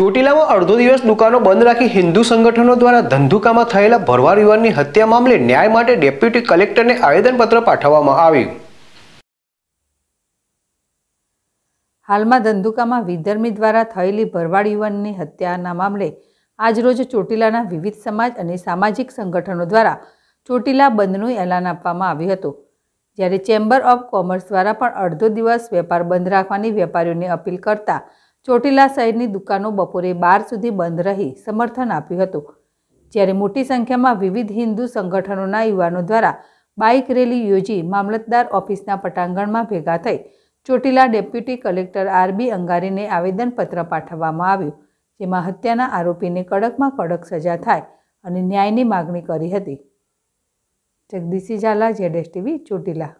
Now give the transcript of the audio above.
ચોટીલામાં અડધો દિવસ દુકાનો બંધ રાખી હિન્દુ સંગઠનો દ્વારા ધંધુકામાં થયેલા ભરવાડ યુવાનની હત્યા મામલે ન્યાય માટે ડેપ્યુટી કલેક્ટરને આવેદનપત્ર પાઠવવામાં આવ્યું હાલમાં ધંધુકામાં વિધર્મી દ્વારા થયેલી ભરવાડ યુવાનની હત્યાના મામલે આજરોજ ચોટીલાના વિવિધ સમાજ અને સામાજિક સંગઠનો દ્વારા ચોટીલા બંધનું એલાન આપવામાં આવ્યું હતું જ્યારે ચેમ્બર ઓફ કોમર્સ દ્વારા પણ અડધો દિવસ વેપાર બંધ રાખવાની વેપારીઓને અપીલ કરતા ચોટીલા શહેરની દુકાનો બપોરે બાર સુધી બંધ રહી સમર્થન આપ્યું હતું જ્યારે મોટી સંખ્યામાં વિવિધ હિન્દુ સંગઠનોના યુવાનો દ્વારા બાઇક રેલી યોજી મામલતદાર ઓફિસના પટાંગણમાં ભેગા થઈ ચોટીલા ડેપ્યુટી કલેક્ટર આરબી અંગારીને આવેદનપત્ર પાઠવવામાં આવ્યું જેમાં હત્યાના આરોપીને કડકમાં કડક સજા થાય અને ન્યાયની માગણી કરી હતી જગદીશી ઝાલા જેડેશ ટીવી ચોટીલા